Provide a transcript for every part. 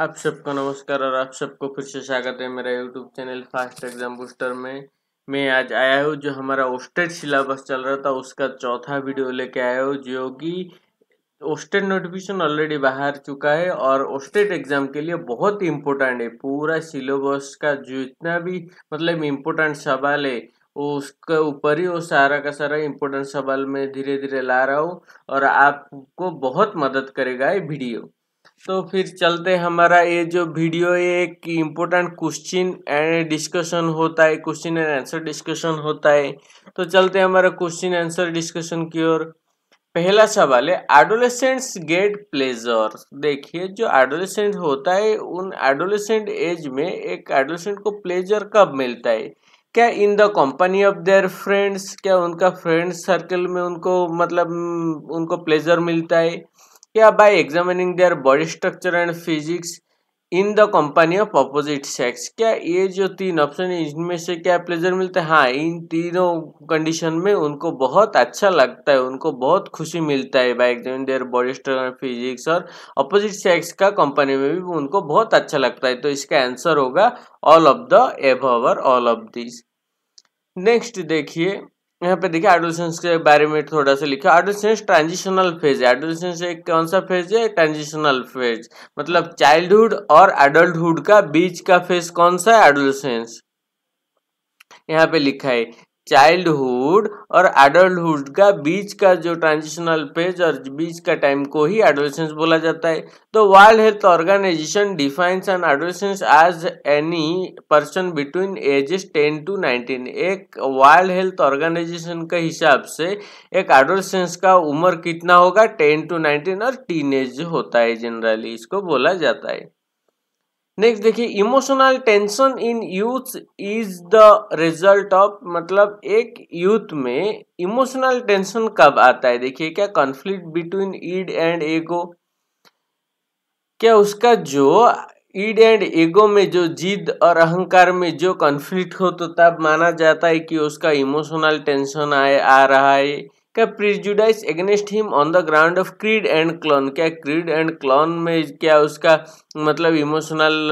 आप सबका नमस्कार और आप सबको फिर से स्वागत है मेरा YouTube channel fast exam booster में मैं आज आया हूँ जो हमारा ओस्टेड सिलेबस चल रहा था उसका चौथा वीडियो लेके आया हूँ जो कि ओस्टेड नोटिफिकेशन ऑलरेडी बाहर चुका है और ओस्टेड एग्जाम के लिए बहुत इम्पोर्टेंट है पूरा सिलेबस का जो इतना भी मतलब इम्पोर्टेंट सवाल है उसके ऊपर ही वो सारा का सारा इम्पोर्टेंट सवाल मैं धीरे धीरे ला रहा हूँ और आपको बहुत मदद करेगा ये वीडियो तो फिर चलते हमारा ये जो वीडियो ये एक इम्पोर्टेंट क्वेश्चन एंड डिस्कशन होता है क्वेश्चन एंड आंसर डिस्कशन होता है तो चलते हमारा क्वेश्चन आंसर डिस्कशन की ओर पहला सवाल है एडोलेसेंट्स गेट प्लेजर देखिए जो एडोलेसेंट होता है उन एडोलेसेंट एज में एक एडोलेसेंट को प्लेजर कब मिलता है क्या in the company of their friends क्या उनका फ्रेंड सर्कल में उनको मतलब उनको प्लेजर मिलता है क्या by examining their body structure and physics in the company of opposite sex क्या ये जो तीन ऑप्शन है इनमें से क्या प्लेजर मिलता है हाँ इन तीनों कंडीशन में उनको बहुत अच्छा लगता है उनको बहुत खुशी मिलता है by exam their body structure physics और अपोजिट सेक्स का कंपनी में भी उनको बहुत अच्छा लगता है तो इसका आंसर होगा ऑल ऑफ द एवर और ऑल ऑफ दिस नेक्स्ट देखिए यहाँ पे देखिए एडोलसेंस के बारे में थोड़ा सा लिखा एडोलसेंस ट्रांजिशनल फेज है एडोलसेंस एक कौन सा फेज है ट्रांजिशनल फेज मतलब चाइल्डहुड और एडल्टहुड का बीच का फेज कौन सा है एडोलसेंस यहाँ पे लिखा है चाइल्डहुड और एडल्टहुड का बीच का जो ट्रांजिशनल पेज और बीच का टाइम को ही एडोलेसेंस बोला जाता है तो World Health Organization defines an adolescence as any person between ages 10 to 19 एक वर्ल्ड हेल्थ ऑर्गेनाइजेशन के हिसाब से एक एडोलेसेंस का उम्र कितना होगा 10 टू 19 और टीन होता है जनरली इसको बोला जाता है नेक्स्ट देखिए emotional tension in youth is the result of मतलब एक यूथ में इमोशनल टेंशन कब आता है देखिए क्या कॉन्फ्लिक्ट बिटवीन ईड एंड एगो क्या उसका जो ईड एंड एगो में जो जिद और अहंकार में जो कॉन्फ्लिक्ट हो तो तब माना जाता है कि उसका इमोशनल टेंशन आए आ रहा है क्या prejudice against him on the ground of creed and clan क्या क्रीड एंड क्लॉन में क्या उसका मतलब इमोशनल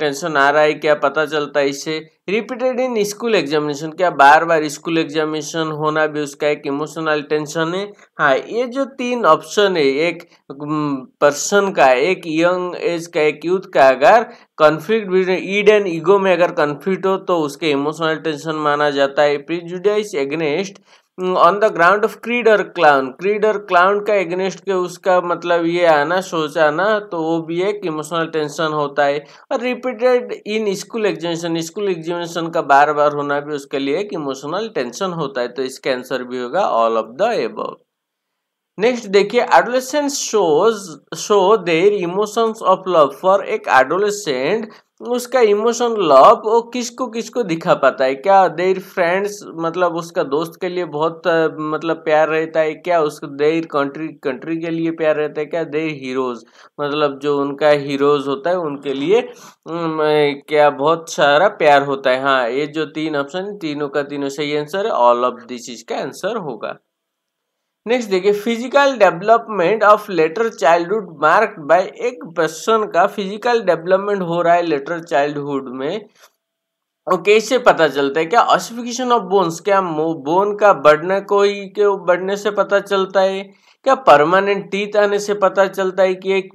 टेंशन आ रहा है क्या पता चलता है इससे रिपीटेड इन स्कूल एग्जामिनेशन क्या बार बार स्कूल एग्जामिनेशन होना भी उसका एक इमोशनल टेंशन है हाँ ये जो तीन ऑप्शन है एक पर्सन का एक यंग एज का एक यूथ का अगर कॉन्फ्लिक्ट ईड एंड ईगो में अगर कॉन्फ्लिक्ट हो तो उसके इमोशनल टेंशन माना जाता है prejudice against on the ground of creed और क्लाउन क्रीड और क्लाउन का एग्नेस्ट के उसका मतलब ये आना सोच आना तो वो भी एक इमोशनल टेंशन होता है और repeated in school examination school examination का बार बार होना भी उसके लिए एक इमोशनल टेंशन होता है तो इसका आंसर भी होगा all of the above next देखिए adolescent shows show their emotions of love for एक एडोलेसेंट उसका इमोशन लव वो किसको किसको दिखा पाता है क्या देर फ्रेंड्स मतलब उसका दोस्त के लिए बहुत मतलब प्यार रहता है क्या उसको देर कंट्री कंट्री के लिए प्यार रहता है क्या देर हीरोज मतलब जो उनका हीरोज होता है उनके लिए क्या बहुत सारा प्यार होता है हाँ ये जो तीन ऑप्शन तीनों का तीनों सही आंसर है ऑल ऑफ दिस का आंसर होगा नेक्स्ट देखिए physical development of later childhood marked by एक पर्सन का फिजिकल डेवलपमेंट हो रहा है लेटर चाइल्डहुड में और कैसे पता चलता है क्या ऑसिफिकेशन ऑफ बोन्स क्या बोन का बढ़ने ही के बढ़ने से पता चलता है क्या परमानेंट टीथ आने से पता चलता है कि एक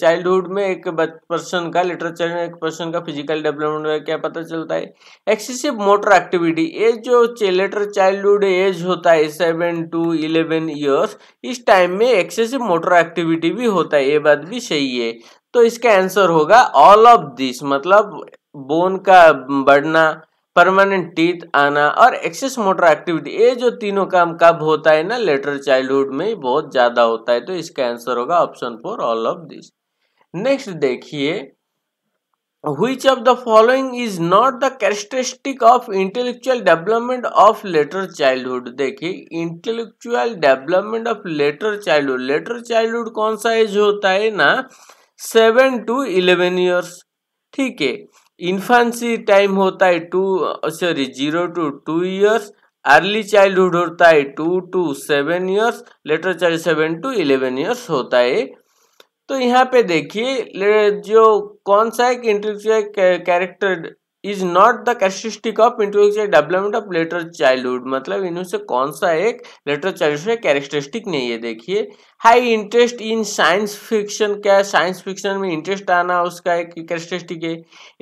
चाइल्डहुड में एक पर्सन का लिटरेचर में एक पर्सन का फिजिकल डेवलपमेंट में क्या पता चलता है एक्सेसिव मोटर एक्टिविटी ये जो लेटर चाइल्डहुड एज होता है सेवन टू इलेवन ईयर्स इस टाइम में एक्सेसिव मोटर एक्टिविटी भी होता है ये बात भी सही है तो इसका आंसर होगा ऑल ऑफ दिस मतलब बोन का बढ़ना परमानेंट टीथ आना और एक्सेस मोटर एक्टिविटी ये जो तीनों काम कब होता है ना लेटर चाइल्डहुड में बहुत ज्यादा होता है तो इसका आंसर होगा option four all of this next देखिए which of the following is not the characteristic of intellectual development of later childhood देखिए intellectual development of later childhood later childhood कौन सा एज होता है ना सेवन टू इलेवन ईयर्स ठीक है इन्फांसी time होता है two sorry zero to two years early childhood होता है two to seven years later child seven to eleven years होता है तो यहाँ पे देखिए जो कौन सा एक intellectual character is not the characteristic of intellectual development of later childhood मतलब इनमें से कौन सा एक लेटर चाइल्ड कैरेक्टरिस्टिक नहीं है देखिए high interest in science fiction क्या है साइंस फिक्शन में इंटरेस्ट आना उसका एक कैरेक्टरिस्टिक है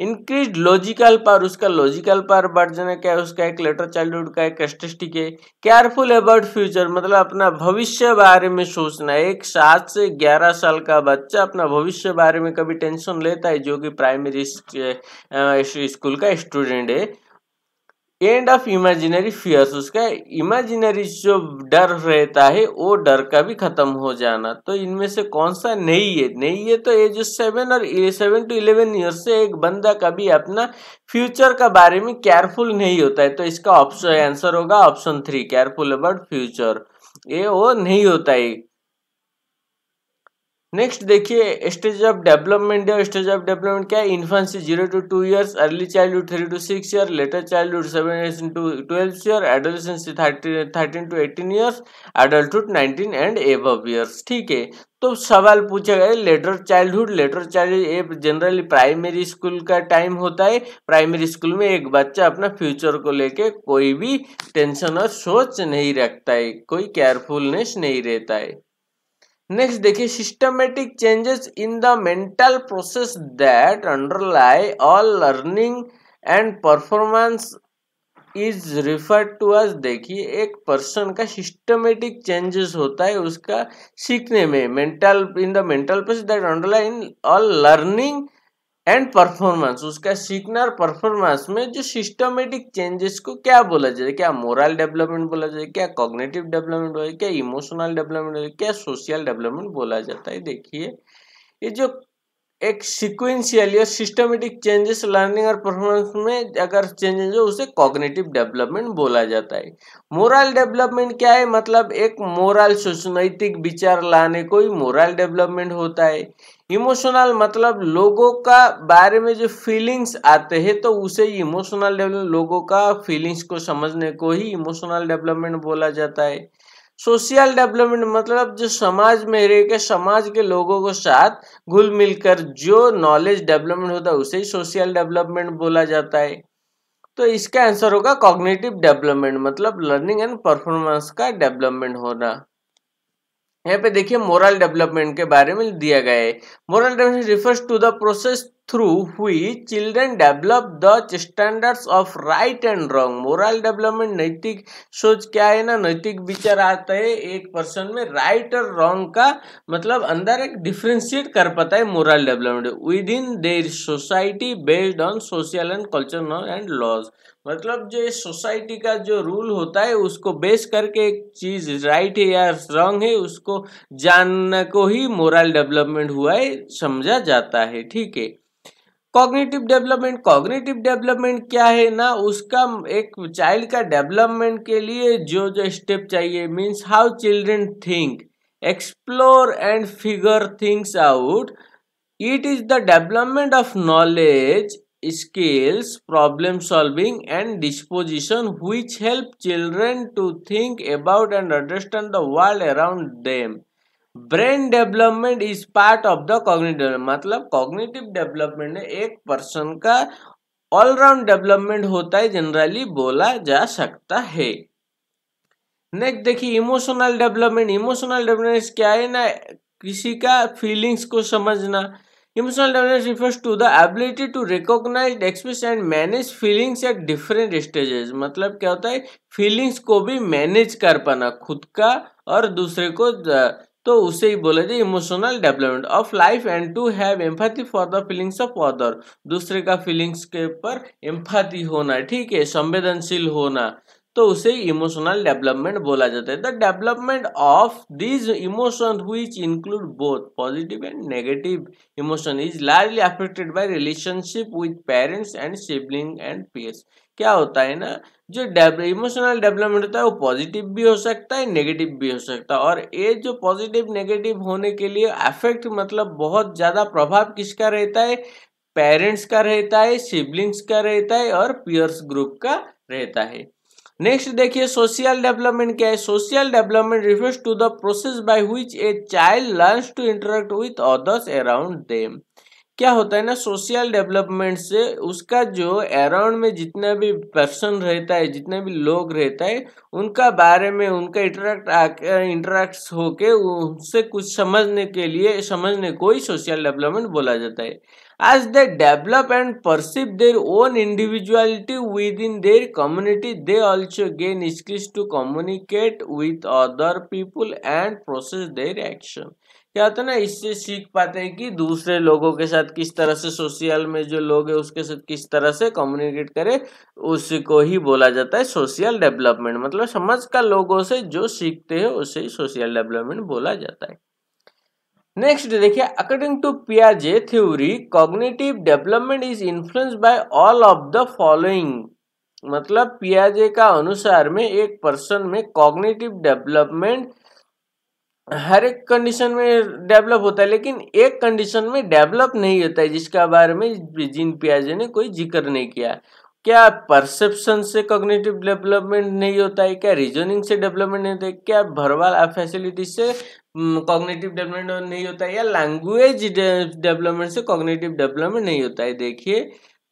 इंक्रीज लॉजिकल पर उसका लॉजिकल पर बढ़ जाना क्या है उसका एक लेटर चाइल्डहुड का एक कैरेक्टरिस्टिक है केयरफुल अबाउट फ्यूचर मतलब अपना भविष्य बारे में सोचना एक सात से ग्यारह साल का बच्चा अपना भविष्य बारे में कभी टेंशन लेता है जो कि प्राइमरी स्कूल का स्टूडेंट है एंड ऑफ इमेजिनरी फियर्स उसका इमेजिनरी जो डर रहता है वो डर का भी खत्म हो जाना तो इनमें से कौन सा नहीं है नहीं है तो एज सेवन और सेवन टू इलेवन ईयर से एक बंदा कभी अपना फ्यूचर का बारे में केयरफुल नहीं होता है तो इसका ऑप्शन आंसर होगा option three careful about future ये वो नहीं होता है नेक्स्ट देखिए स्टेज ऑफ डेवलपमेंट या स्टेज ऑफ डेवलपमेंट क्या है infancy zero to two years early childhood three to six year later childhood seven to twelve year adolescence thirteen thirteen to eighteen years adulthood nineteen and above years ठीक है तो सवाल पूछा गया later childhood later child ये generally primary school का time होता है प्राइमरी स्कूल में एक बच्चा अपना फ्यूचर को लेके कोई भी टेंशन और सोच नहीं रखता है कोई केयरफुलनेस नहीं रहता है नेक्स्ट देखिए systematic changes in the mental process that underlie all learning and performance is referred to us देखिए एक पर्सन का सिस्टमेटिक चेंजेस होता है उसका सीखने में mental in the mental process that underline all learning and performance उसका सीखना परफॉर्मेंस में जो सिस्टमेटिक चेंजेस को क्या बोला जाए क्या मोरल डेवलपमेंट बोला जाए क्या कॉग्नेटिव डेवलपमेंट बोला क्या इमोशनल डेवलपमेंट बोला क्या सोशल डेवलपमेंट बोला जाता है देखिए ये जो एक सिक्वेंशियल या सिस्टमेटिक चेंजेस लर्निंग और परफॉर्मेंस में अगर चेंजेस हो उसे कॉग्नेटिव डेवलपमेंट बोला जाता है मोरल डेवलपमेंट क्या है मतलब एक मोरल सोच नैतिक विचार लाने को ही मोरल डेवलपमेंट होता है इमोशनल मतलब लोगों का बारे में जो फीलिंग्स आते हैं तो उसे इमोशनल डेवलपमेंट लोगों का फीलिंग्स को समझने को ही इमोशनल डेवलपमेंट बोला जाता है सोशल डेवलपमेंट मतलब जो समाज में रह के समाज के लोगों के साथ घुल मिलकर जो नॉलेज डेवलपमेंट होता है उसे ही सोशल डेवलपमेंट बोला जाता है तो इसका आंसर होगा कॉग्निटिव डेवलपमेंट मतलब लर्निंग एंड परफॉर्मेंस का डेवलपमेंट होना यहाँ पे देखिए मोरल डेवलपमेंट के बारे में दिया गया है moral development refers to the process through which children develop the standards of right and wrong moral development नैतिक सोच क्या है ना नैतिक विचार आता है एक पर्सन में राइट और रॉन्ग का मतलब अंदर एक डिफ्रेंशिएट कर पाता है moral development within their society based on social and culture and laws मतलब जो सोसाइटी का जो रूल होता है उसको बेस करके एक चीज राइट है या रॉन्ग है उसको जानने को ही मोरल डेवलपमेंट हुआ है समझा जाता है ठीक है कॉग्निटिव डेवलपमेंट कॉग्निटिव डेवलपमेंट क्या है ना उसका एक चाइल्ड का डेवलपमेंट के लिए जो जो स्टेप चाहिए means how children think explore and figure things out it is the development of knowledge skills problem solving and disposition which help children to think about and understand the world around them brain development is part of the cognitive मतलब cognitive development एक person का all round development होता है generally बोला जा सकता है next देखिए इमोशनल डेवलपमेंट इमोशनल डेवलपमेंट क्या है ना किसी का फीलिंग्स को समझना emotional development refers to the ability to recognise express and manage feelings at different stages मतलब क्या होता है फीलिंग्स को भी मैनेज कर पाना खुद का और दूसरे को तो उसे ही बोला जाए emotional development of life and to have empathy for the feelings of other दूसरे का फीलिंग्स के ऊपर एम्पैथी होना ठीक है संवेदनशील होना तो उसे इमोशनल डेवलपमेंट बोला जाता है the development of these emotion which include both positive and negative emotion is largely affected by relationship with parents and sibling and peers क्या होता है ना जो इमोशनल डेवलपमेंट होता है वो पॉजिटिव भी हो सकता है नेगेटिव भी हो सकता है और ये जो पॉजिटिव नेगेटिव होने के लिए अफेक्ट मतलब बहुत ज़्यादा प्रभाव किसका रहता है पेरेंट्स का रहता है सिबलिंग्स का रहता है और पियर्स ग्रुप का रहता है नेक्स्ट देखिए सोशल डेवलपमेंट क्या है social development refers to the process by which a child learns to interact with others around them क्या होता है ना सोशल डेवलपमेंट से उसका जो अराउंड में जितना भी पर्सन रहता है जितने भी लोग रहता है उनका बारे में उनका इंटरेक्ट आकर इंटरेक्ट होकर उनसे कुछ समझने के लिए समझने को ही सोशल डेवलपमेंट बोला जाता है as they develop and perceive their own individuality within their community they also gain skills to communicate with other people and process their action क्या होता तो है ना इससे सीख पाते हैं कि दूसरे लोगों के साथ किस तरह से सोशल में जो लोग हैं उसके साथ किस तरह से कम्युनिकेट करें उसको ही बोला जाता है सोशल डेवलपमेंट मतलब समाज का लोगों से जो सीखते हैं उसे ही सोशल डेवलपमेंट बोला जाता है नेक्स्ट देखिए अकॉर्डिंग टू पियाजे theory cognitive development is influence by all of the following मतलब पियाजे का अनुसार में एक पर्सन में कॉग्निटिव डेवलपमेंट हर एक कंडीशन में डेवलप होता है लेकिन एक कंडीशन में डेवलप नहीं होता है जिसका बारे में जिन पियाजे ने कोई जिक्र नहीं किया क्या परसेप्शन से कॉग्निटिव डेवलपमेंट नहीं होता है क्या रीजनिंग से डेवलपमेंट नहीं होता है क्या भरवाल फैसिलिटी से कॉग्निटिव हम्म, डेवलपमेंट नहीं होता है या लैंग्वेज डेवलपमेंट से कॉग्निटिव डेवलपमेंट नहीं होता है देखिए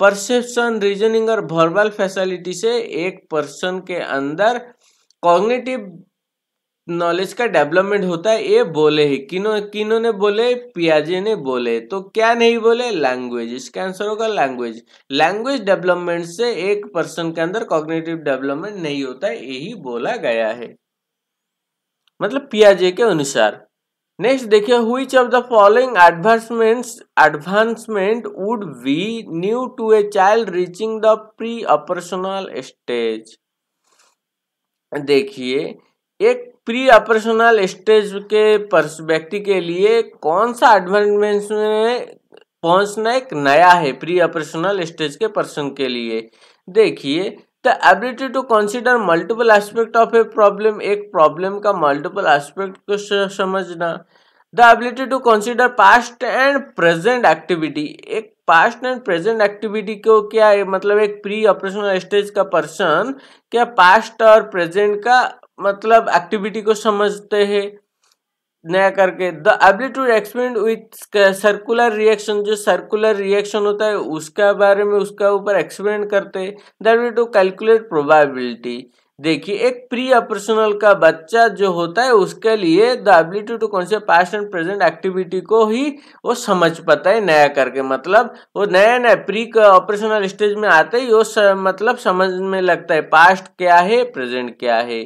परसेप्शन रीजनिंग और भरवाल फैसिलिटी से एक पर्सन के अंदर कॉग्निटिव नॉलेज का डेवलपमेंट होता है ये बोले ही किनो किनो ने बोले पियाजे ने बोले तो क्या नहीं बोले लैंग्वेज इसका आंसर होगा लैंग्वेज लैंग्वेज डेवलपमेंट से एक पर्सन के अंदर कॉग्नेटिव डेवलपमेंट नहीं होता है यही बोला गया है मतलब पियाजे के अनुसार नेक्स्ट देखिए which of the following advancement advancement would be new to a child reaching the pre operational stage देखिए एक प्री ऑपरेशनल स्टेज के व्यक्ति के लिए कौन सा एडवांसमेंट में पहुंचना एक नया है प्री ऑपरेशनल स्टेज के पर्सन के लिए देखिए the ability to consider multiple aspect of a problem एक प्रॉब्लम का मल्टीपल एस्पेक्ट को समझना the ability to consider past and present activity एक पास्ट एंड प्रेजेंट एक्टिविटी को क्या है मतलब एक प्री ऑपरेशनल स्टेज का पर्सन क्या पास्ट और प्रेजेंट का मतलब एक्टिविटी को समझते हैं नया करके the ability to with circular reaction जो सर्कुलर रिएक्शन होता है उसका बारे में उसके ऊपर एक्सपेरिमेंट करते हैं that way to calculate probability देखिए एक प्री ऑपरेशनल का बच्चा जो होता है उसके लिए द एबिलिटी टू कौन से पास्ट एंड प्रेजेंट एक्टिविटी को ही वो समझ पाता है नया करके मतलब वो नया नया प्री ऑपरेशनल स्टेज में आते ही वो स, मतलब समझ में लगता है पास्ट क्या है प्रेजेंट क्या है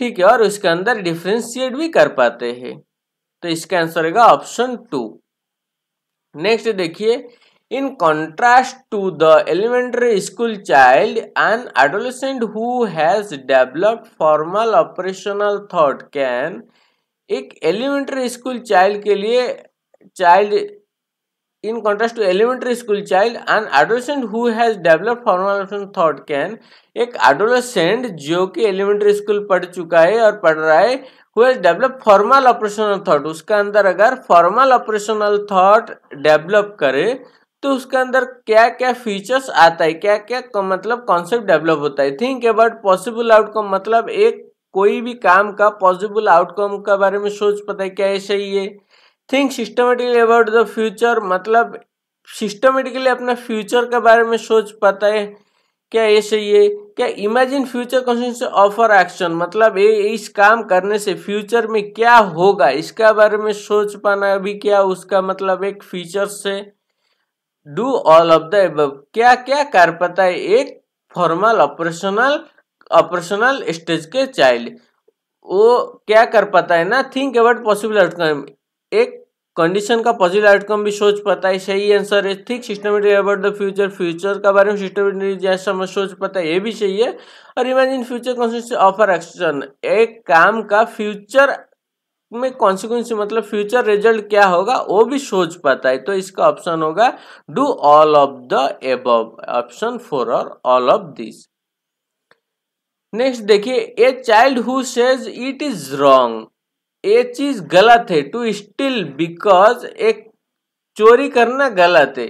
ठीक है और उसके अंदर डिफ्रेंशिएट भी कर पाते हैं तो इसका आंसर होगा ऑप्शन टू नेक्स्ट देखिए in contrast to the elementary school child and adolescent who has developed formal operational thought can एक एलिमेंट्री स्कूल चाइल्ड के लिए child in contrast to elementary school child an adolescent who has developed formalization thought can एक adolescent जो कि elementary school पढ़ चुका है और पढ़ रहा है who has developed formal operational thought उसका अंदर अगर formal operational thought develop करे तो उसके अंदर क्या क्या फीचर्स आता है क्या क्या मतलब कॉन्सेप्ट डेवलप होता है थिंक अबाउट पॉसिबल आउटकम मतलब एक कोई भी काम का पॉसिबल आउटकम का बारे में सोच पता है क्या है सही है think systematically about the future मतलब सिस्टमेटिकली अपना फ्यूचर के बारे में सोच पाता है क्या ये सही है क्या imagine future question offer action मतलब ये इस काम करने से फ्यूचर में क्या होगा इसके बारे में सोच पाना भी क्या उसका मतलब एक फ्यूचर से डू ऑल ऑफ द एब क्या क्या कर पाता है एक फॉर्मल ऑपरेशनल ऑपरेशनल स्टेज के चाइल्ड वो क्या कर पाता है ना थिंक अबाउट पॉसिबल आउटकम एक कंडीशन का पॉजिटिव आउटकम भी सोच पाता है सही आंसर है ठीक systematic about the future future का बारे में सिस्टमेटिक जैसा मैं सोच पाता है ये भी सही है और imagine future consequence of our action एक काम का फ्यूचर में कॉन्सिक्वेंस मतलब फ्यूचर रिजल्ट क्या होगा वो भी सोच पाता है तो इसका ऑप्शन होगा do all of the above option four और ऑल ऑफ दिस नेक्स्ट देखिए a child who says it is wrong ये चीज गलत है टू स्टिल बिकॉज एक चोरी करना गलत है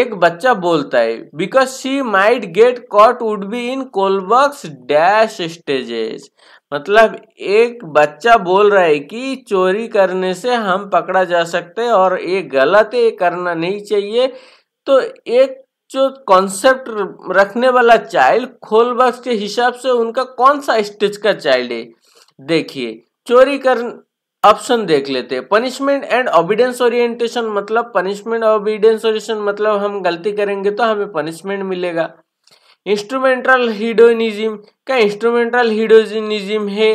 एक बच्चा बोलता है because she might get caught would be in Kohlberg's dash stages मतलब एक बच्चा बोल रहा है कि चोरी करने से हम पकड़ा जा सकते हैं और ये गलत है ये करना नहीं चाहिए तो एक जो कॉन्सेप्ट रखने वाला चाइल्ड खोलबक्स के हिसाब से उनका कौन सा स्टेज का चाइल्ड है देखिए चोरी कर ऑप्शन देख लेते हैं पनिशमेंट एंड ऑबिडेंस ओरिएंटेशन मतलब पनिशमेंट ऑबिडेंस ओरिएशन मतलब हम गलती करेंगे तो हमें पनिशमेंट मिलेगा इंस्ट्रूमेंटल हिडोनिज्म क्या इंस्ट्रूमेंटल हिडोनिज्म है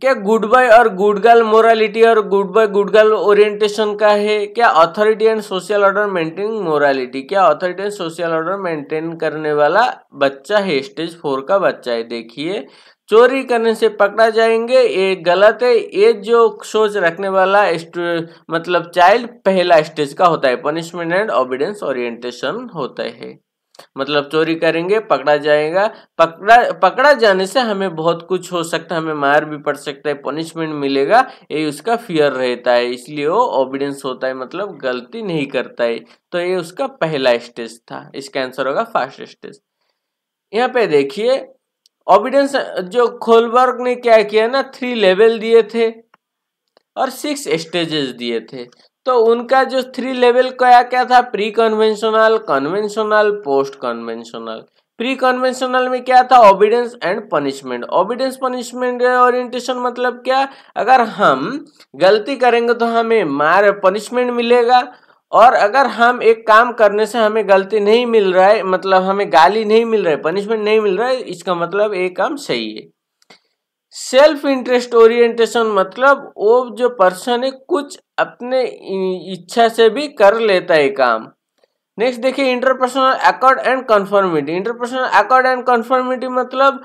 क्या गुड बाय और गुड गर्ल मोरालिटी और good boy good girl orientation का है क्या authority and social order maintain morality क्या authority and social order maintain करने वाला बच्चा है स्टेज फोर का बच्चा है देखिए चोरी करने से पकड़ा जाएंगे ये गलत है ये जो सोच रखने वाला मतलब चाइल्ड पहला स्टेज का होता है पनिशमेंट एंड ओबिडेंस ओरिएंटेशन होता है मतलब चोरी करेंगे पकड़ा जाएगा पकड़ा पकड़ा जाने से हमें बहुत कुछ हो सकता है हमें मार भी पड़ सकता है पनिशमेंट मिलेगा ये उसका फियर रहता है इसलिए वो ओबिडेंस होता है मतलब गलती नहीं करता है तो ये उसका पहला स्टेज था इसका आंसर होगा फर्स्ट स्टेज यहाँ पे देखिए ऑबिडेंस जो खोलबर्ग ने क्या किया ना थ्री लेवल दिए थे और सिक्स स्टेजेस दिए थे तो उनका जो थ्री लेवल क्या क्या था pre conventional conventional post conventional pre conventional में क्या था obedience and punishment obedience punishment orientation मतलब क्या अगर हम गलती करेंगे तो हमें मार पनिशमेंट मिलेगा और अगर हम एक काम करने से हमें गलती नहीं मिल रहा है मतलब हमें गाली नहीं मिल रहा है पनिशमेंट नहीं मिल रहा है इसका मतलब ये काम सही है सेल्फ इंटरेस्ट ओरिएंटेशन मतलब वो जो पर्सन है कुछ अपने इच्छा से भी कर लेता है काम नेक्स्ट देखिए interpersonal accord and conformity interpersonal accord and conformity मतलब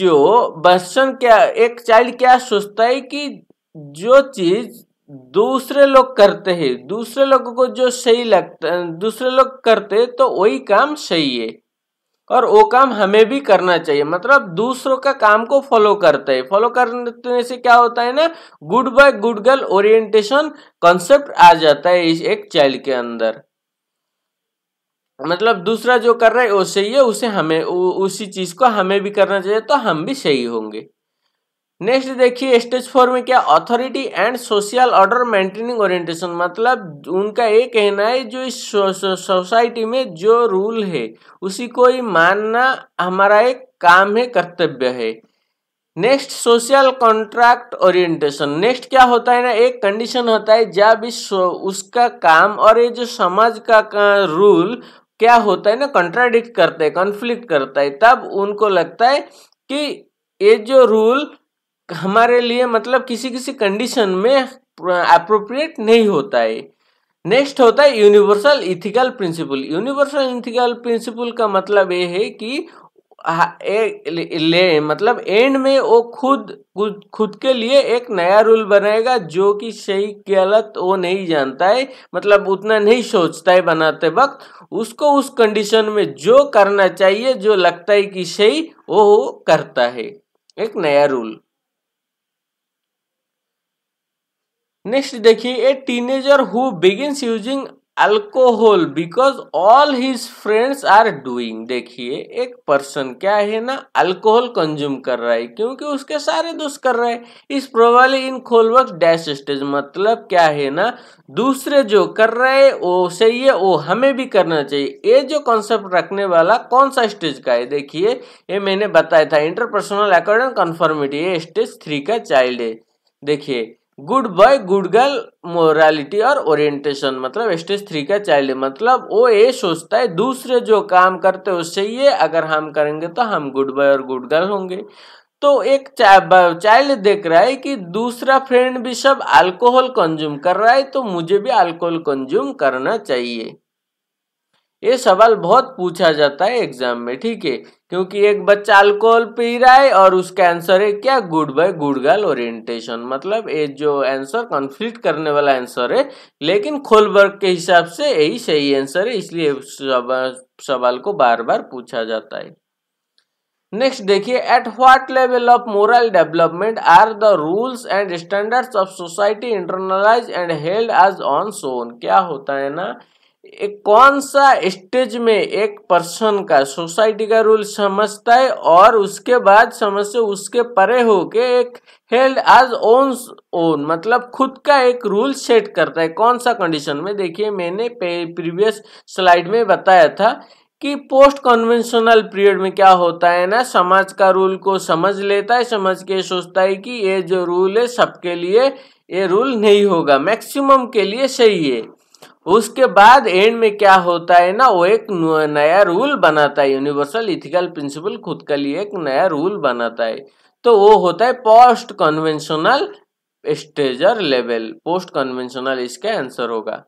जो पर्सन क्या एक चाइल्ड क्या सोचता है कि जो चीज दूसरे लोग करते हैं दूसरे लोगों को जो सही लगता दूसरे लोग करते तो वही काम सही है और वो काम हमें भी करना चाहिए मतलब दूसरों का काम को फॉलो करते हैं फॉलो करने से क्या होता है ना good boy good girl orientation concept आ जाता है इस एक चाइल्ड के अंदर मतलब दूसरा जो कर रहा है वो सही है उसे हमें उसी चीज को हमें भी करना चाहिए तो हम भी सही होंगे नेक्स्ट देखिए स्टेज फोर में क्या authority and social order maintaining orientation मतलब उनका ये कहना है जो इस सोसाइटी में जो रूल है उसी को ही मानना हमारा एक काम है कर्तव्य है next social contract orientation next क्या होता है ना एक कंडीशन होता है जब इस उसका काम और ये जो समाज का, का रूल क्या होता है ना कॉन्ट्राडिक्ट करता है कॉन्फ्लिक्ट करता है तब उनको लगता है कि ये जो रूल हमारे लिए मतलब किसी किसी कंडीशन में अप्रोप्रिएट नहीं होता है नेक्स्ट होता है universal ethical principle universal ethical principle का मतलब ये है कि ए, ले मतलब एंड में वो खुद खुद के लिए एक नया रूल बनाएगा जो कि सही गलत वो नहीं जानता है मतलब उतना नहीं सोचता है बनाते वक्त उसको उस कंडीशन में जो करना चाहिए जो लगता है कि सही वो करता है एक नया रूल नेक्स्ट देखिए a teenager who begins using alcohol because all his friends are doing देखिए एक पर्सन क्या है ना अल्कोहल कंज्यूम कर रहा है क्योंकि उसके सारे दोस्त कर रहे हैं इस प्रोबली इन खोल वक्त डैश स्टेज मतलब क्या है ना दूसरे जो कर रहे है वो सही है वो हमें भी करना चाहिए ये जो कॉन्सेप्ट रखने वाला कौन सा स्टेज का है देखिए ये मैंने बताया था इंटरपर्सनल अकॉर्डिंग कन्फर्मिटी ये स्टेज थ्री का चाइल्ड है देखिए good boy good girl morality और ओरिएंटेशन मतलब स्टेज थ्री का चाइल्ड मतलब वो ये सोचता है दूसरे जो काम करते हैं उससे ये अगर हम करेंगे तो हम गुड बॉय और गुड गर्ल होंगे तो एक चाइल्ड देख रहा है कि दूसरा फ्रेंड भी सब अल्कोहल कंज्यूम कर रहा है तो मुझे भी अल्कोहल कंज्यूम करना चाहिए ये सवाल बहुत पूछा जाता है एग्जाम में ठीक है क्योंकि एक बच्चा अल्कोहल पी रहा है और उसका आंसर है क्या good boy good girl orientation मतलब ये जो आंसर कन्फ्लिक्ट करने वाला आंसर है लेकिन खोलबर्ग के हिसाब से यही सही आंसर है इसलिए सवाल को बार बार पूछा जाता है नेक्स्ट देखिए at what level of moral development are the rules and standards of society internalize and held as one's own क्या होता है ना एक कौन सा स्टेज में एक पर्सन का सोसाइटी का रूल समझता है और उसके बाद समझ से उसके परे हो के एक हेल्ड आज ओन ओन मतलब खुद का एक रूल सेट करता है कौन सा कंडीशन में देखिए मैंने प्रीवियस स्लाइड में बताया था कि पोस्ट कन्वेंशनल पीरियड में क्या होता है ना समाज का रूल को समझ लेता है समझ के सोचता है कि ये जो रूल है सबके लिए ये रूल नहीं होगा मैक्सिमम के लिए सही है उसके बाद एंड में क्या होता है ना वो एक नया रूल बनाता है यूनिवर्सल इथिकल प्रिंसिपल खुद के लिए एक नया रूल बनाता है तो वो होता है post conventional stage or level post conventional इसका आंसर होगा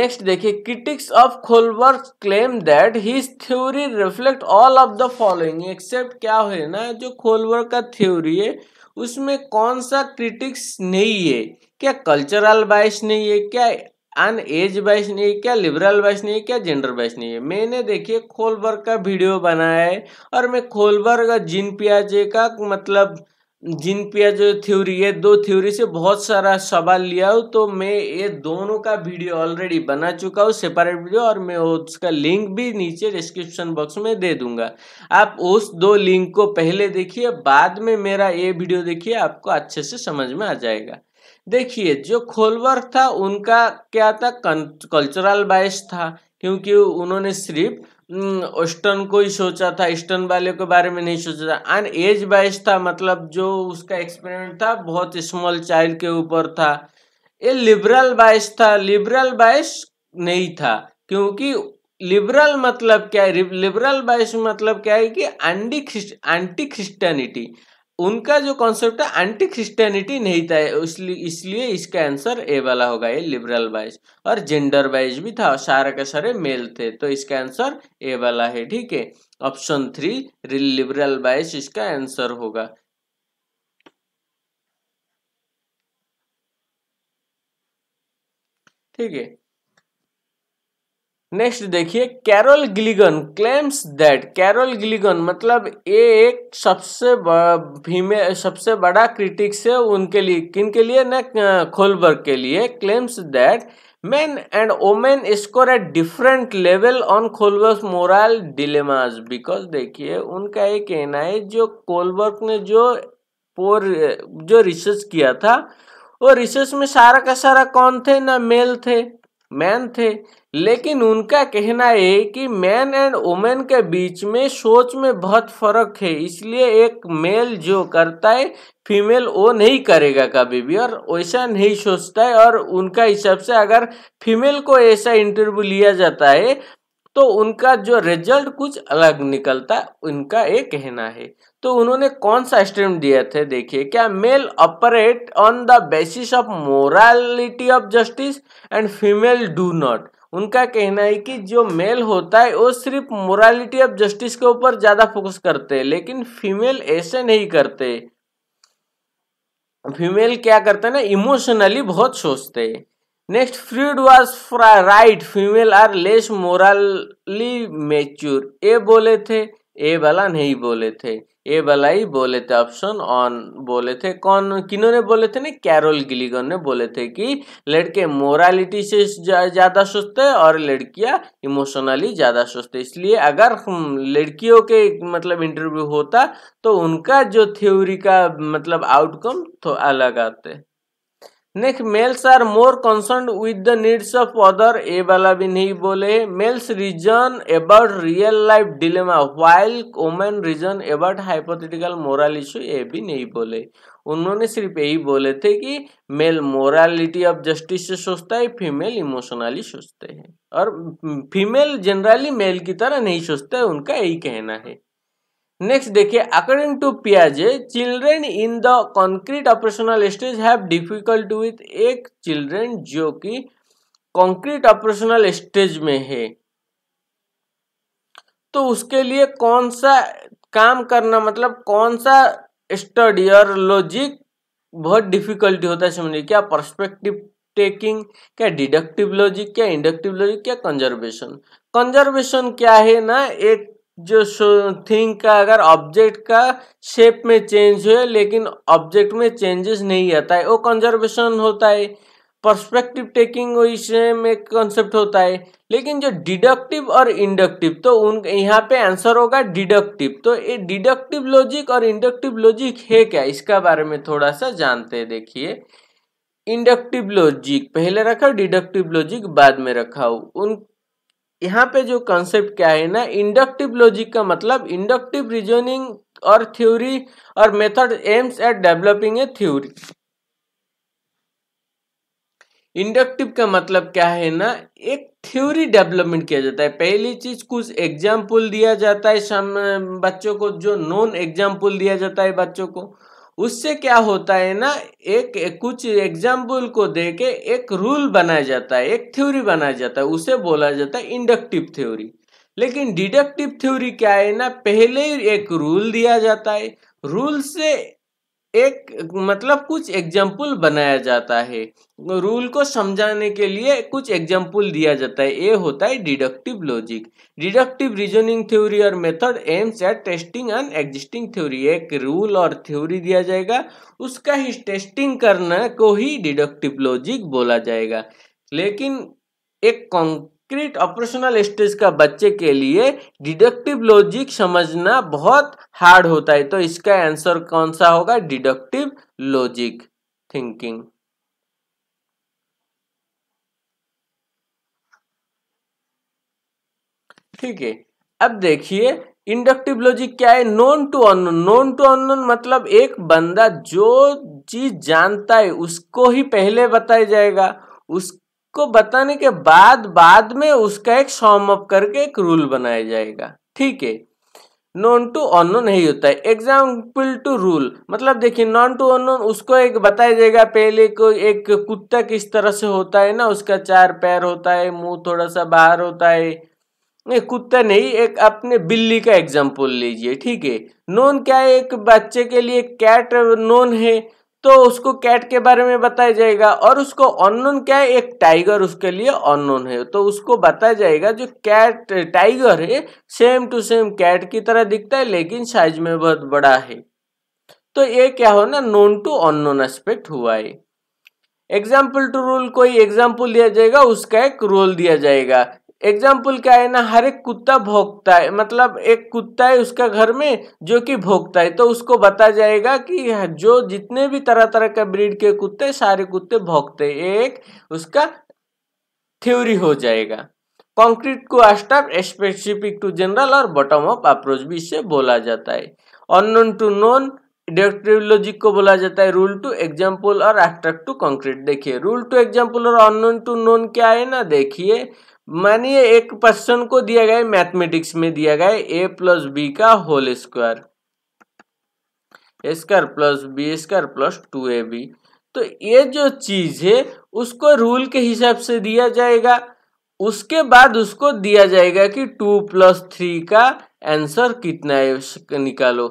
नेक्स्ट देखिए critics of Kohlberg claim that his theory reflect all of the following except क्या है ना जो खोलबर्ग का थ्योरी है उसमें कौन सा क्रिटिक्स नहीं है क्या कल्चरल बाइस नहीं है क्या अन एज बाइस नहीं है क्या लिबरल बाइस नहीं है क्या जेंडर बाइस नहीं है मैंने देखिए खोलबर्ग का वीडियो बनाया है और मैं खोलबर्ग जिन पियाजे का मतलब जिन पिया जो थ्योरी ये दो थ्योरी से बहुत सारा सवाल लिया हूँ तो मैं ये दोनों का वीडियो ऑलरेडी बना चुका हूँ सेपरेट वीडियो और मैं उसका लिंक भी नीचे डिस्क्रिप्शन बॉक्स में दे दूंगा आप उस दो लिंक को पहले देखिए बाद में मेरा ये वीडियो देखिए आपको अच्छे से समझ में आ जाएगा देखिए जो खोलवर था उनका क्या था कल्चरल बायस था क्योंकि उन्होंने सिर्फ वेस्टर्न को ही सोचा था ईस्टर्न वाले के बारे में नहीं सोचा था एंड एज बाइस था मतलब जो उसका एक्सपेरिमेंट था बहुत स्मॉल चाइल्ड के ऊपर था ये लिबरल बाइस था लिबरल बाइस नहीं था क्योंकि लिबरल मतलब क्या है लिबरल बाइस मतलब क्या है कि एंटी एंटी क्रिस्टनिटी उनका जो कॉन्सेप्ट है एंटी क्रिस्टियनिटी नहीं था इसलिए इसका आंसर ए वाला होगा ये लिबरल वाइज और जेंडर वाइज भी था सारा के सारे मेल थे तो इसका आंसर ए वाला है ठीक है ऑप्शन थ्री लिबरल वाइज इसका आंसर होगा ठीक है नेक्स्ट देखिए Carol Gilligan claims that Carol Gilligan मतलब ये एक सबसे फीमे सबसे बड़ा क्रिटिक्स है उनके लिए किन के लिए ना खोलबर्ग के लिए claims that man and women score at different level on Kohlberg moral dilemmas because देखिए उनका ये कहना है जो कोलबर्ग ने जो पोर जो रिसर्च किया था वो रिसर्च में सारा का सारा कौन थे ना मेल थे मैन थे लेकिन उनका कहना है कि मैन एंड वुमेन के बीच में सोच में बहुत फर्क है इसलिए एक मेल जो करता है फीमेल वो नहीं करेगा कभी भी और वैसा नहीं सोचता है और उनका हिसाब से अगर फीमेल को ऐसा इंटरव्यू लिया जाता है तो उनका जो रिजल्ट कुछ अलग निकलता है उनका ये कहना है तो उन्होंने कौन सा स्ट्रीम दिया थे देखिए क्या male operate on the basis of morality of justice and female do not उनका कहना है कि जो मेल होता है वो सिर्फ मोरालिटी ऑफ जस्टिस के ऊपर ज़्यादा फोकस करते हैं लेकिन फीमेल ऐसे नहीं करते फीमेल क्या करते हैं ना इमोशनली बहुत सोचते next Freud was right female are less morally mature ये बोले थे ये वाला नहीं बोले थे ए ही बोले थे ऑप्शन ऑन बोले थे कौन किन्होंने बोले थे ना कैरोल गिलिगन ने बोले थे कि लड़के मोरालिटी से ज़्यादा सुस्त है और लड़कियाँ इमोशनली ज़्यादा सुस्त है इसलिए अगर लड़कियों के मतलब इंटरव्यू होता तो उनका जो थ्योरी का मतलब आउटकम तो अलग आते next males are more concern with the needs of other A वाला भी नहीं बोले males reason about real life dilemma while women reason about hypothetical moral issue ये भी नहीं बोले उन्होंने सिर्फ यही बोले थे कि मेल मोरालिटी ऑफ जस्टिस से सोचता है फीमेल इमोशनली सोचते हैं और फीमेल जनरली मेल की तरह नहीं सोचते है उनका यही कहना है नेक्स्ट देखिए अकॉर्डिंग टू पियाजे children in the concrete operational stage have difficult with एक चिल्ड्रेन जो कि कंक्रीट ऑपरेशनल स्टेज में है तो उसके लिए कौन सा काम करना मतलब कौन सा स्टडी और लॉजिक बहुत डिफिकल्टी होता है समझिए क्या पर्सपेक्टिव टेकिंग क्या डिडक्टिव लॉजिक क्या इंडक्टिव लॉजिक क्या कंजर्वेशन कंजर्वेशन क्या है ना एक जो थिंग का अगर ऑब्जेक्ट का शेप में चेंज हुए लेकिन ऑब्जेक्ट में चेंजेस नहीं आता है वो कंजर्वेशन होता है पर्सपेक्टिव टेकिंग सेम में कॉन्सेप्ट होता है लेकिन जो डिडक्टिव और इंडक्टिव तो उन यहाँ पे आंसर होगा डिडक्टिव तो ये डिडक्टिव लॉजिक और इंडक्टिव लॉजिक है क्या इसका बारे में थोड़ा सा जानते हैं देखिए इंडक्टिव लॉजिक पहले रखा डिडक्टिव लॉजिक बाद में रखा उन यहाँ पे जो कॉन्सेप्ट क्या है ना इंडक्टिव लॉजिक का मतलब इंडक्टिव रीजनिंग और थ्योरी और method aims at developing a theory inductive का मतलब क्या है ना एक थ्योरी डेवलपमेंट किया जाता है पहली चीज कुछ एग्जाम्पल दिया जाता है बच्चों को जो नॉन एग्जाम्पल दिया जाता है बच्चों को उससे क्या होता है ना एक, एक कुछ एग्जाम्पल को दे के एक रूल बनाया जाता है एक थ्योरी बनाया जाता है उसे बोला जाता है इंडक्टिव थ्योरी लेकिन डिडक्टिव थ्योरी क्या है ना पहले एक रूल दिया जाता है रूल से एक मतलब कुछ एग्जाम्पल बनाया जाता है रूल को समझाने के लिए कुछ एग्जाम्पल दिया जाता है ये होता है deductive logic deductive reasoning theory और method aims at testing and existing theory एक रूल और थ्योरी दिया जाएगा उसका ही टेस्टिंग करना को ही डिडक्टिव लॉजिक बोला जाएगा लेकिन एक क्रिट ऑपरेशनल स्टेज का बच्चे के लिए डिडक्टिव लॉजिक समझना बहुत हार्ड होता है तो इसका आंसर कौन सा होगा डिडक्टिव लॉजिक थिंकिंग ठीक है अब देखिए इंडक्टिव लॉजिक क्या है known to unknown known to unknown मतलब एक बंदा जो चीज जानता है उसको ही पहले बताया जाएगा उस को बताने के बाद बाद में उसका एक सॉम अप करके एक रूल बनाया जाएगा ठीक है नॉन टू ऑनोन नहीं होता है एग्जाम्पल टू रूल मतलब देखिए नॉन टू ऑनोन उसको एक बताया जाएगा पहले को एक कुत्ता किस तरह से होता है ना उसका चार पैर होता है मुंह थोड़ा सा बाहर होता है नहीं कुत्ता नहीं एक अपने बिल्ली का एग्जाम्पल लीजिए ठीक है नॉन क्या है एक बच्चे के लिए कैट नॉन है तो उसको कैट के बारे में बताया जाएगा और उसको अननोन क्या है एक टाइगर उसके लिए अननोन है तो उसको बताया जाएगा जो कैट टाइगर है सेम टू सेम कैट की तरह दिखता है लेकिन साइज में बहुत बड़ा है तो ये क्या हो ना नोन टू अननोन एस्पेक्ट हुआ है एग्जाम्पल टू रूल कोई एग्जाम्पल दिया जाएगा उसका एक रोल दिया जाएगा एग्जाम्पल क्या है ना हर एक कुत्ता भोगता है मतलब एक कुत्ता है उसका घर में जो कि भोगता है तो उसको बता जाएगा कि जो जितने भी तरह तरह के ब्रीड के कुत्ते सारे कुत्ते भोगते हैं एक उसका थ्योरी हो जाएगा कंक्रीट को आस्टाप स्पेसिफिक टू जनरल और बॉटम अप अप्रोच भी इससे बोला जाता है अननोन टू नोन डेक्ट्रोलॉजी को बोला जाता है रूल टू एग्जाम्पल और एब्स्ट्रैक्ट टू कंक्रीट देखिए रूल टू एग्जाम्पल और अननोन टू नोन क्या है ना देखिए मानिए एक क्वेश्चन को दिया गया मैथमेटिक्स में दिया गया ए प्लस बी का whole square square plus B square plus two A B तो ये जो चीज है उसको रूल के हिसाब से दिया जाएगा उसके बाद उसको दिया जाएगा कि टू प्लस थ्री का आंसर कितना है निकालो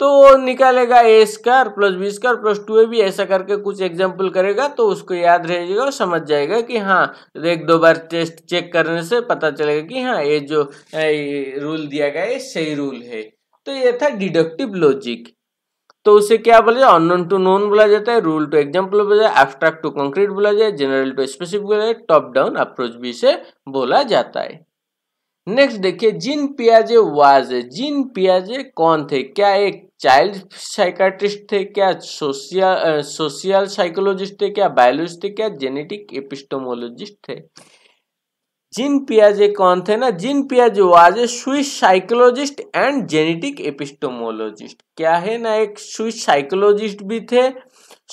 तो वो निकालेगा A square plus B square plus two A B ऐसा करके कुछ एग्जाम्पल करेगा तो उसको याद रहेगा और समझ जाएगा कि हाँ तो एक दो बार टेस्ट चेक करने से पता चलेगा कि हाँ ये जो रूल दिया गया है सही रूल है तो ये था डिडक्टिव लॉजिक तो उसे क्या बोला जाए अननोन टू नोन बोला जाता है रूल टू एग्जाम्पल बोला जाए एब्स्ट्रैक्ट टू कंक्रीट बोला जाए जनरल टू स्पेसिफिक बोला जाए टॉप डाउन अप्रोच भी से बोला जाता है नेक्स्ट देखिए जिन पियाजे वाज जिन पियाजे कौन थे क्या एक चाइल्ड साइकाट्रिस्ट थे क्या सोशियल सोशियल साइकोलॉजिस्ट थे क्या बायोलॉजिस्ट थे क्या जेनेटिक एपिस्टोमोलॉजिस्ट थे जिन पियाजे कौन थे ना जिन पियाजे was a Swiss psychologist and genetic epistemologist क्या है ना एक स्विस साइकोलॉजिस्ट भी थे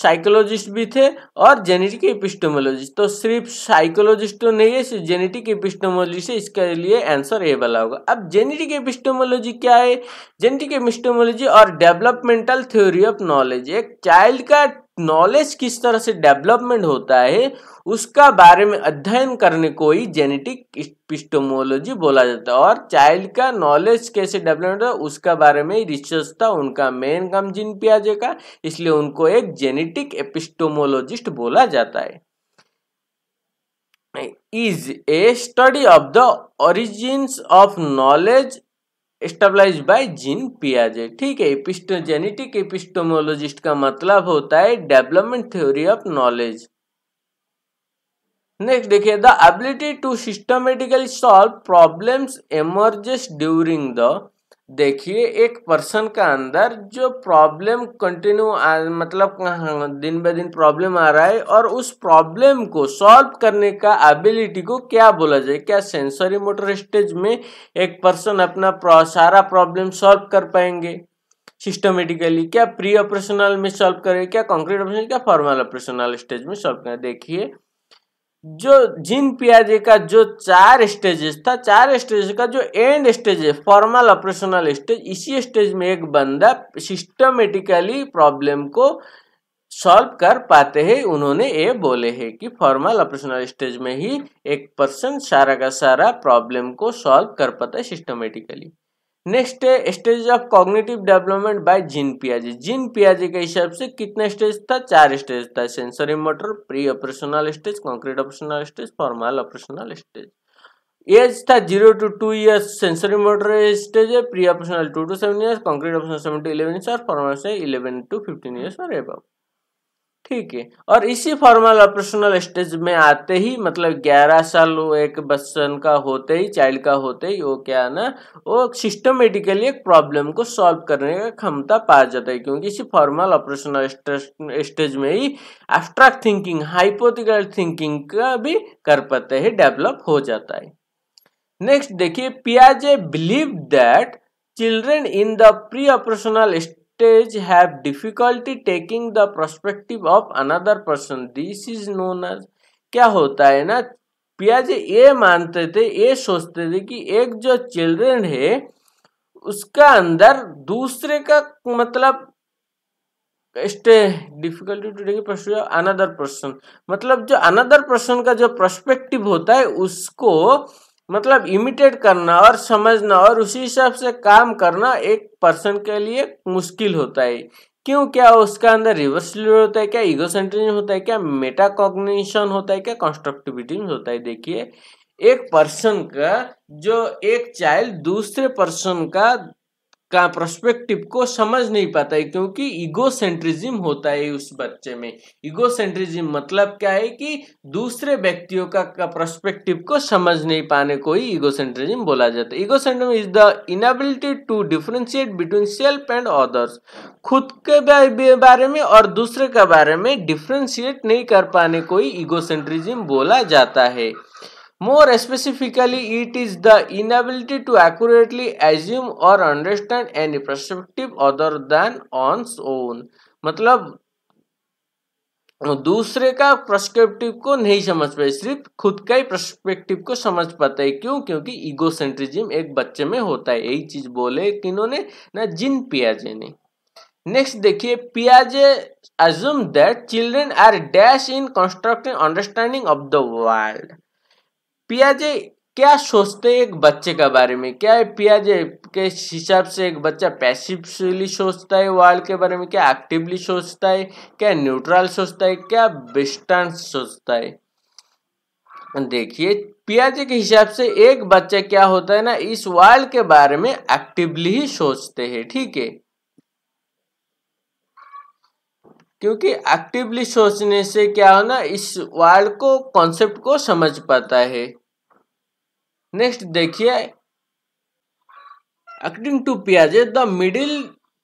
साइकोलॉजिस्ट भी थे और जेनेटिक एपिस्टोमोलॉजिस्ट तो सिर्फ साइकोलॉजिस्ट तो नहीं है सिर्फ जेनेटिक एपिस्टोमोलॉजी से इसके लिए आंसर ए वाला होगा अब जेनेटिक एपिस्टोमोलॉजी क्या है जेनेटिक एपिस्टोमोलॉजी और डेवलपमेंटल थ्योरी ऑफ नॉलेज एक चाइल्ड का नॉलेज किस तरह से डेवलपमेंट होता है उसका बारे में अध्ययन करने को ही जेनेटिक पिस्टोमोलॉजी बोला जाता है और चाइल्ड का नॉलेज कैसे डेवलपमेंट होता है उसका बारे में रिसर्च था उनका मेन काम जिन पियाजे का इसलिए उनको एक जेनेटिक एपिस्टोमोलॉजिस्ट बोला जाता है is a study of the origin of knowledge stabilize by Jean पियाजे ठीक है एपिस्टोजेनेटिक जेनेटिक इपिस्टोमोलॉजिस्ट का मतलब होता है development theory of knowledge next देखिए the ability to systematically solve problems emerges during the देखिए एक पर्सन का अंदर जो प्रॉब्लम कंटिन्यू मतलब दिन ब दिन प्रॉब्लम आ रहा है और उस प्रॉब्लम को सॉल्व करने का एबिलिटी को क्या बोला जाए क्या सेंसरी मोटर स्टेज में एक पर्सन अपना सारा प्रॉब्लम सॉल्व कर पाएंगे सिस्टमेटिकली क्या प्री ऑपरेशनल में सॉल्व करें क्या कॉन्क्रीट ऑपरेशन क्या फॉर्मल ऑपरेशनल स्टेज में सॉल्व करें देखिए जो जिन पियाजे का जो चार स्टेजेस था चार स्टेज का जो एंड स्टेज है फॉर्मल ऑपरेशनल स्टेज इसी स्टेज में एक बंदा सिस्टमेटिकली प्रॉब्लम को सॉल्व कर पाते हैं उन्होंने ये बोले हैं कि फॉर्मल ऑपरेशनल स्टेज में ही एक पर्सन सारा का सारा प्रॉब्लम को सॉल्व कर पाता है सिस्टमेटिकली नेक्स्ट है stage of cognitive development by Jean पियाजे जिन पियाजे के हिसाब से कितना स्टेज था चार स्टेज था sensory motor pre operational stage concrete operational stage formal operational stage age था zero to two years sensory motor stage है pre operational two to seven years concrete operation seven to eleven years और formal से eleven to fifteen years और above ठीक है और इसी formal operational stage में आते ही मतलब ग्यारह साल वो एक बच्चन का होते ही चाइल्ड का होते ही वो क्या है ना वो सिस्टमेटिकली एक प्रॉब्लम को सॉल्व करने का क्षमता पा जाता है क्योंकि इसी फॉर्मल ऑपरेशनल स्टेज में ही एब्स्ट्रैक्ट थिंकिंग हाइपोथिकल थिंकिंग का भी कर पाते ही डेवलप हो जाता है नेक्स्ट देखिए पियाजे believe that children in the pre operational stage have difficulty taking the perspective of another person this is known as क्या होता है ना पियाजे ये मानते थे ये सोचते थे कि एक जो चिल्ड्रन है उसका अंदर दूसरे का मतलब स्टे difficulty to take another person मतलब जो अनदर पर्सन का जो पर्सपेक्टिव होता है उसको मतलब इमिटेट करना और समझना और उसी हिसाब से काम करना एक पर्सन के लिए मुश्किल होता है क्यों क्या उसका अंदर रिवर्स होता है क्या ईगोसेंट्रिज्म होता है क्या मेटाकॉग्निशन होता है क्या कंस्ट्रक्टिविटी होता है देखिए एक पर्सन का जो एक चाइल्ड दूसरे पर्सन का का प्रोस्पेक्टिव को समझ नहीं पाता है क्योंकि सेंट्रिज्म होता है उस बच्चे में सेंट्रिज्म मतलब क्या है कि दूसरे व्यक्तियों का, का प्रोस्पेक्टिव को समझ नहीं पाने को ही ईगोसेंट्रिज्म बोला जाता है centrism is the inability to differentiate between self and others खुद के बारे में और दूसरे के बारे में डिफ्रेंशिएट नहीं कर पाने को ही ईगोसेंट्रिज्म बोला जाता है more specifically it is the inability to accurately assume or understand any perspective अदर than one's own. मतलब दूसरे का प्रस्पेक्टिव को नहीं समझ पाए सिर्फ खुद का ही प्रस्पेक्टिव को समझ पाते है क्यों क्योंकि ईगो एक बच्चे में होता है यही चीज बोले किन्होंने ना जिन पियाजे ने नेक्स्ट देखिए पियाजे assume that children are dash in constructing understanding of the world पियाजे क्या सोचते हैं एक बच्चे के बारे में क्या पियाजे के हिसाब से एक बच्चा पैसिवली सोचता है वर्ल्ड के बारे में क्या एक्टिवली सोचता है क्या न्यूट्रल सोचता है क्या डिस्टेंस सोचता है देखिए पियाजे के हिसाब से एक बच्चा क्या होता है ना इस वर्ल्ड के बारे में एक्टिवली ही सोचते हैं ठीक है क्योंकि एक्टिवली सोचने से क्या होना इस वर्ल्ड को कॉन्सेप्ट को समझ पाता है नेक्स्ट देखिए अकॉर्डिंग टू पियाजे the middle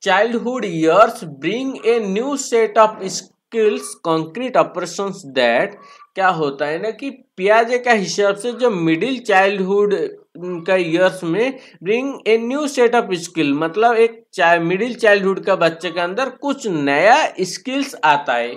childhood years bring a new set of skills concrete operation that क्या होता है ना कि पियाजे का हिसाब से जो मिडिल चाइल्डहुड का ईयर्स में bring a new set of skill मतलब एक मिडिल चाइल्डहुड का बच्चे के अंदर कुछ नया स्किल्स आता है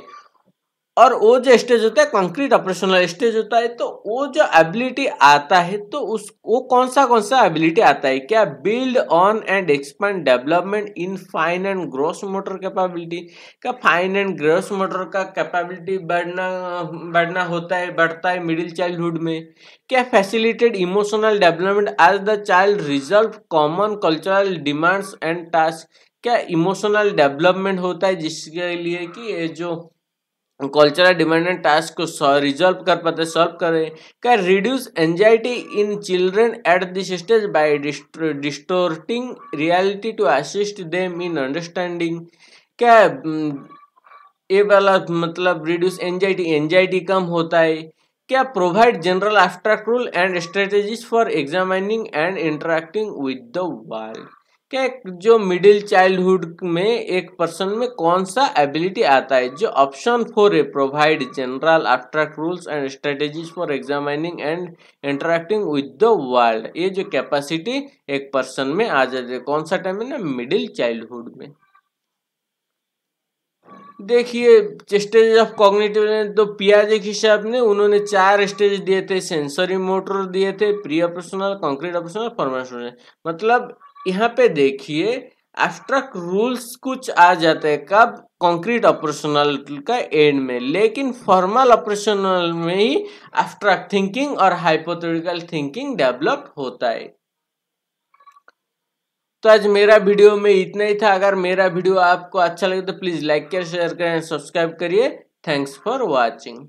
और वो जो स्टेज होता है कंक्रीट ऑपरेशनल स्टेज होता है तो वो जो एबिलिटी आता है तो उस वो कौन सा कौन सा एबिलिटी आता है क्या build on and expand development in fine and gross motor capability क्या फाइन एंड ग्रोस मोटर का कैपेबिलिटी बढ़ना बढ़ना होता है बढ़ता है मिडिल चाइल्डहुड में क्या facilitated emotional development as the child resolve common cultural demands and task क्या इमोशनल डेवलपमेंट होता है जिसके लिए कि ये जो कल्चरल डिपेंडेंट टास्क को रिजॉल्व कर पाते सॉल्व करें क्या reduce anxiety in children at this stage by distorting reality to assist them in understanding क्या mm, ये वाला मतलब रिड्यूस एंजाइटी एंजाइटी कम होता है क्या provide general abstract rule and strategies for examining and interacting with the world कि जो middle childhood में एक पर्सन में कौन सा एबिलिटी आता है जो ऑप्शन फोर है provide general abstract rules and strategies for examining and interacting with the world ये जो कैपेसिटी एक पर्सन में आ जाती है कौन सा टाइम है ना मिडिल चाइल्डहुड में देखिए स्टेज ऑफ कॉग्निटिव तो पियाजे के हिसाब ने उन्होंने चार स्टेज दिए थे सेंसरी मोटर दिए थे प्रिय ऑपरेशनल कॉन्क्रीट ऑपरेशनल फॉर्मेशन मतलब यहाँ पे देखिए एफ्ट्रक रूल्स कुछ आ जाते हैं कब कंक्रीट ऑपरेशनल का एंड में लेकिन फॉर्मल ऑपरेशनल में ही एफ्ट्रक थिंकिंग और हाइपोथेटिकल थिंकिंग डेवलप होता है तो आज मेरा वीडियो में इतना ही था अगर मेरा वीडियो आपको अच्छा लगे तो प्लीज़ लाइक करें शेयर करें सब्सक्राइब करिए थैंक्स फॉर वॉचिंग